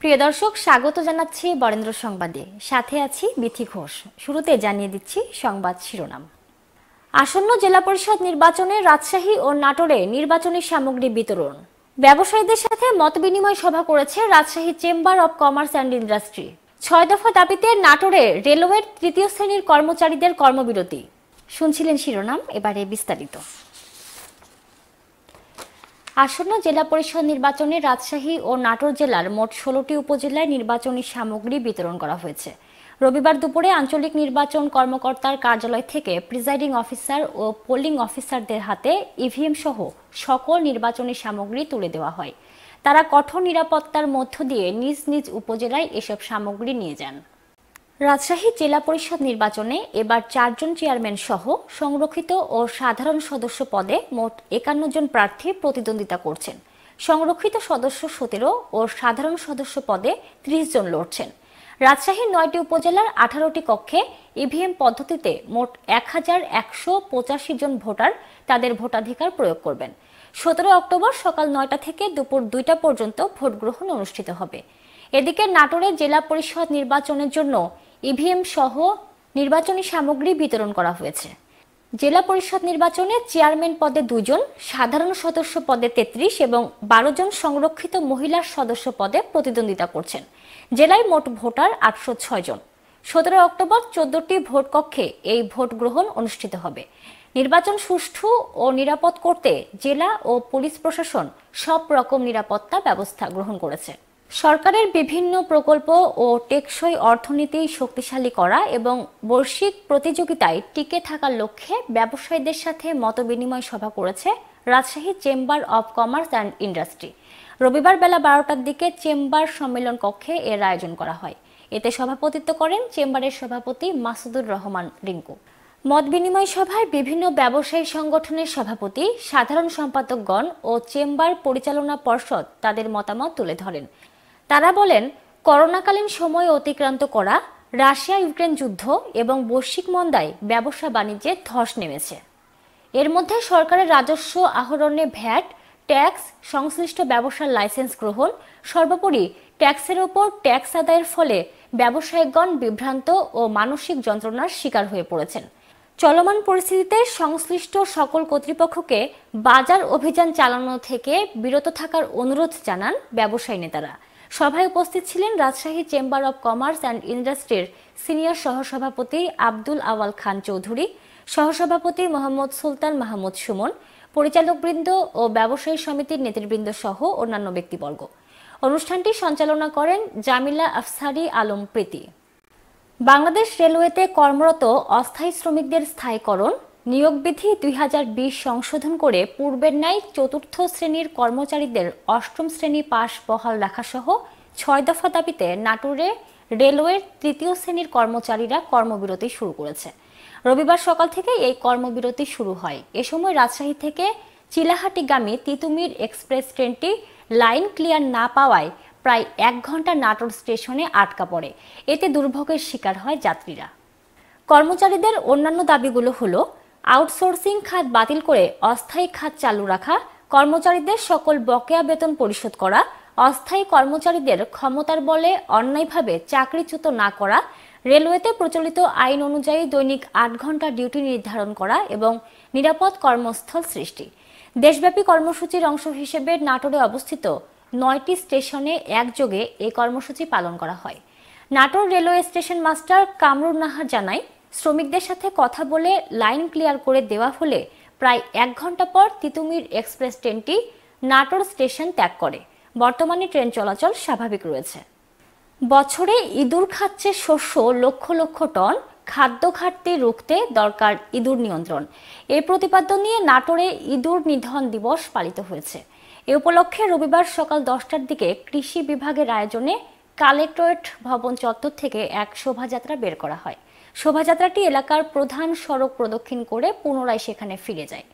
প্রিয় দর্শক স্বাগত জানাচ্ছি বরেন্দ্র সংবাদে সাথে আছি বিথি ঘোষ শুরুতে জানিয়ে দিচ্ছি সংবাদ শিরোনাম আসন্ন জেলা পরিষদ নির্বাচনে রাজশাহী ও নাটোরে নির্বাচনী সামগ্রী বিতরণ ব্যবসায়ীদের সাথে মতবিনিময় সভা করেছে Rajshahi chamber of commerce and industry ছয় দফা দাবিতে নাটোরে রেলওয়ের তৃতীয় শ্রেণীর কর্মচারীদের কর্মবিরতি শুনছিলেন শিরোনাম এবারে বিস্তারিত আসন্ন জেলা পরিষদ নির্বাচনে রাজশাহী ও নাটোর জেলার মোট ষোলোটি উপজেলায় নির্বাচনী সামগ্রী বিতরণ করা হয়েছে রবিবার দুপুরে আঞ্চলিক নির্বাচন কর্মকর্তার কার্যালয় থেকে প্রিজাইডিং অফিসার ও পোলিং অফিসারদের হাতে ইভিএম সহ সকল নির্বাচনী সামগ্রী তুলে দেওয়া হয় তারা কঠোর নিরাপত্তার মধ্য দিয়ে নিজ নিজ উপজেলায় এসব সামগ্রী নিয়ে যান রাজশাহী জেলা পরিষদ নির্বাচনে এবার চারজন চেয়ারম্যান সহ সংরক্ষিত ও সাধারণ সদস্য পদে মোট একান্ন জন প্রার্থী প্রতিদ্বন্দ্বিতা করছেন সংরক্ষিত সদস্য সতেরো ও সাধারণ সদস্য পদে ত্রিশ জন লড়ছেন রাজশাহীর নয়টি উপজেলার আঠারোটি কক্ষে ইভিএম পদ্ধতিতে মোট এক হাজার একশো পঁচাশি জন ভোটার তাদের ভোটাধিকার প্রয়োগ করবেন সতেরো অক্টোবর সকাল নয়টা থেকে দুপুর দুইটা পর্যন্ত ভোট গ্রহণ অনুষ্ঠিত হবে এদিকে নাটোরে জেলা পরিষদ নির্বাচনের জন্য ইভিএম সহ নির্বাচনী সামগ্রী বিতরণ করা হয়েছে জেলা পরিষদ নির্বাচনে চেয়ারম্যান পদে দুজন সাধারণ সদস্য পদে তেত্রিশ এবং বারো জন সংরক্ষিত মহিলার সদস্য পদে প্রতিদ্বন্দ্বিতা করছেন জেলায় মোট ভোটার আটশো ছয় জন সতেরো অক্টোবর চোদ্দটি ভোট কক্ষে এই ভোট গ্রহণ অনুষ্ঠিত হবে নির্বাচন সুষ্ঠু ও নিরাপদ করতে জেলা ও পুলিশ প্রশাসন সব রকম নিরাপত্তা ব্যবস্থা গ্রহণ করেছে সরকারের বিভিন্ন প্রকল্প ও টেকসই অর্থনীতি শক্তিশালী করা এবং বৈশ্বিক প্রতিযোগিতায় টিকে থাকার লক্ষ্যে ব্যবসায়ীদের সাথে মতবিনিময় সভা করেছে Rajshahi chamber of commerce and industry রবিবার বেলা বারোটার দিকে চেম্বার সম্মেলন কক্ষে এর আয়োজন করা হয় এতে সভাপতিত্ব করেন চেম্বারের সভাপতি মাসুদুর রহমান রিঙ্কু মত বিনিময় সভায় বিভিন্ন ব্যবসায়ী সংগঠনের সভাপতি সাধারণ সম্পাদকগণ ও চেম্বার পরিচালনা পর্ষদ তাদের মতামত তুলে ধরেন তারা বলেন করোনাকালীন সময় অতিক্রান্ত করা রাশিয়া ইউক্রেন যুদ্ধ এবং বৈশ্বিক মন্দায় ব্যবসা বাণিজ্যে ধস নেমেছে এর মধ্যে সরকারের রাজস্ব আহরণে ভ্যাট ট্যাক্স সংশ্লিষ্ট ব্যবসার লাইসেন্স গ্রহণ সর্বোপরি ট্যাক্সের ওপর ট্যাক্স আদায়ের ফলে ব্যবসায়িকগণ বিভ্রান্ত ও মানসিক যন্ত্রণার শিকার হয়ে পড়েছেন চলমান পরিস্থিতিতে সংশ্লিষ্ট সকল কর্তৃপক্ষকে বাজার অভিযান চালানো থেকে বিরত থাকার অনুরোধ জানান ব্যবসায়ী নেতারা সভায় উপস্থিত ছিলেন Rajshahi chamber of commerce and ইন্ডাস্ট্রির সিনিয়র সহসভাপতি আব্দুল আওয়াল খান চৌধুরী সহসভাপতি মোহাম্মদ সুলতান মাহমুদ সুমন পরিচালকবৃন্দ ও ব্যবসায়ী সমিতির নেতৃবৃন্দ সহ অন্যান্য ব্যক্তিবর্গ অনুষ্ঠানটি সঞ্চালনা করেন জামিলা আফসারি আলম প্রীতি বাংলাদেশ রেলওয়েতে কর্মরত অস্থায়ী শ্রমিকদের স্থায়ীকরণ নিয়োগ বিধি দুই সংশোধন করে পূর্বের ন্যায় চতুর্থ শ্রেণীর কর্মচারীদের অষ্টম শ্রেণী পাশ বহাল রাখাসহ ছয় দফা দাবিতে নাটোরে রেলওয়ের তৃতীয় শ্রেণীর কর্মচারীরা কর্মবিরতি শুরু করেছে রবিবার সকাল থেকে এই কর্মবিরতি শুরু হয় এ সময় রাজশাহী থেকে চিলাহাটিগামী তিতুমির এক্সপ্রেস ট্রেনটি লাইন ক্লিয়ার না পাওয়ায় প্রায় এক ঘন্টা নাটোর স্টেশনে আটকা পড়ে এতে দুর্ভোগের শিকার হয় যাত্রীরা কর্মচারীদের অন্যান্য দাবিগুলো হলো আউটসোর্সিং খাত বাতিল করে অস্থায়ী খাত চালু রাখা কর্মচারীদের সকল বকেয়া বেতন পরিশোধ করা অস্থায়ী কর্মচারীদের ক্ষমতার বলে অন্যায়ভাবে চাকরিচ্যুত না করা রেলওয়েতে প্রচলিত আইন অনুযায়ী দৈনিক আট ঘন্টা ডিউটি নির্ধারণ করা এবং নিরাপদ কর্মস্থল সৃষ্টি দেশব্যাপী কর্মসূচির অংশ হিসেবে নাটোরে অবস্থিত নয়টি স্টেশনে একযোগে এই কর্মসূচি পালন করা হয় Natore railway station master Kamrun Nahar জানায় শ্রমিকদের সাথে কথা বলে লাইন ক্লিয়ার করে দেওয়া হলে প্রায় এক ঘন্টা পর তিতুমির এক্সপ্রেস ট্রেনটি নাটোর স্টেশন ত্যাগ করে বর্তমানে ট্রেন চলাচল স্বাভাবিক রয়েছে বছরে ইঁদুর খাচ্ছে শস্য লক্ষ লক্ষ টন খাদ্য ঘাটতি রুখতে দরকার ইঁদুর নিয়ন্ত্রণ এই প্রতিপাদ্য নিয়ে নাটোরে ইঁদুর নিধন দিবস পালিত হয়েছে এ উপলক্ষে রবিবার সকাল দশটার দিকে কৃষি বিভাগের আয়োজনে কালেক্টরেট ভবন চত্বর থেকে এক শোভাযাত্রা বের করা হয় শোভাযাত্রাটি এলাকার প্রধান সড়ক প্রদক্ষিণ করে পুনরায় সেখানে ফিরে যায়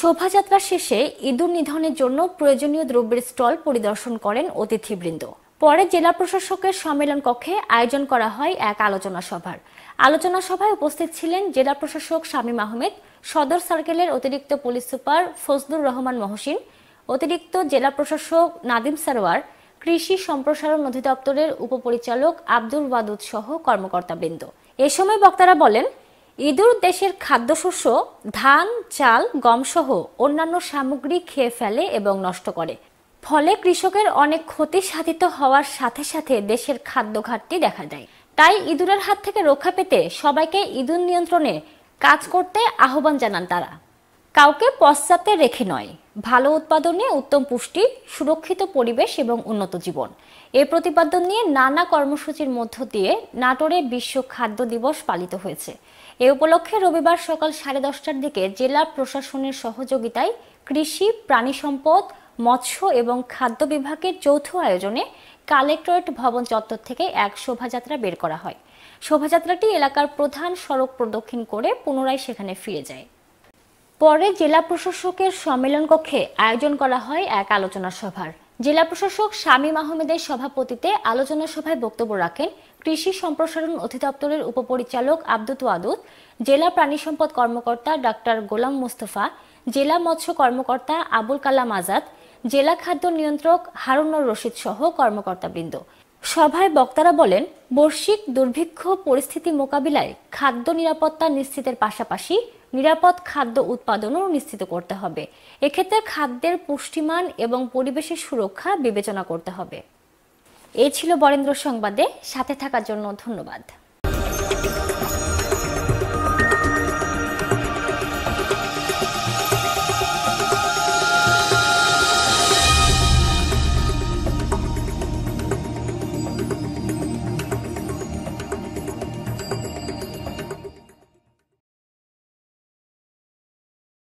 শোভাযাত্রা শেষে ইঁদুর নিধনের জন্য প্রয়োজনীয় দ্রব্যের স্টল পরিদর্শন করেন অতিথিবৃন্দ পরে জেলা প্রশাসকের সম্মেলন কক্ষে আয়োজন করা হয় এক আলোচনা সভার আলোচনা সভায় উপস্থিত ছিলেন জেলা প্রশাসক শামীম আহমেদ সদর সার্কেলের অতিরিক্ত পুলিশ সুপার ফজলুর রহমান মহসিন অতিরিক্ত জেলা প্রশাসক নাদিম সারোয়ার কৃষি সম্প্রসারণ অধিদপ্তরের উপপরিচালক আব্দুল ওয়াদুদ সহ কর্মকর্তাবৃন্দ এ সময় বক্তারা বলেন ইঁদুর দেশের খাদ্যশস্য ধান চাল গমসহ অন্যান্য সামগ্রী খেয়ে ফেলে এবং নষ্ট করে ফলে কৃষকের অনেক ক্ষতি সাধিত হওয়ার সাথে সাথে দেশের খাদ্য ঘাটতি দেখা দেয় তাই ইঁদুরের হাত থেকে রক্ষা পেতে সবাইকে ইঁদুর নিয়ন্ত্রণে কাজ করতে আহ্বান জানান তারা কাউকে পশ্চাতে রেখে নয় ভালো উৎপাদনে উত্তম পুষ্টি সুরক্ষিত পরিবেশ এবং উন্নত জীবন এ প্রতিপাদ্য নিয়ে নানা কর্মসূচির মধ্য দিয়ে নাটোরে বিশ্ব খাদ্য দিবস পালিত হয়েছে এ উপলক্ষে রবিবার সকাল সাড়ে দশটার দিকে জেলা প্রশাসনের সহযোগিতায় কৃষি প্রাণী সম্পদ মৎস্য এবং খাদ্য বিভাগের যৌথ আয়োজনে কালেক্টরেট ভবন চত্বর থেকে এক শোভাযাত্রা বের করা হয় শোভাযাত্রাটি এলাকার প্রধান সড়ক প্রদক্ষিণ করে পুনরায় সেখানে ফিরে যায় পরে জেলা প্রশাসকের সম্মেলন কক্ষে আয়োজন করা হয় এক আলোচনা সভার জেলা প্রশাসক শামীম আহমেদের সভাপতিতে আলোচনা সভায় বক্তব্য রাখেন কৃষি সম্প্রসারণ অধিদপ্তরের উপপরিচালক আব্দুত ওয়াদুদ জেলা প্রাণী সম্পদ কর্মকর্তা ডাক্তার গোলাম মুস্তফা জেলা মৎস্য কর্মকর্তা আবুল কালাম আজাদ জেলা খাদ্য নিয়ন্ত্রক হারুনুর রশিদ সহ কর্মকর্তাবৃন্দ সভায় বক্তারা বলেন বর্ষিক দুর্ভিক্ষ পরিস্থিতি মোকাবিলায় খাদ্য নিরাপত্তা নিশ্চিতের পাশাপাশি নিরাপদ খাদ্য উৎপাদনও নিশ্চিত করতে হবে এক্ষেত্রে খাদ্যের পুষ্টিমান এবং পরিবেশের সুরক্ষা বিবেচনা করতে হবে এ ছিল বরেন্দ্র সংবাদে সাথে থাকার জন্য ধন্যবাদ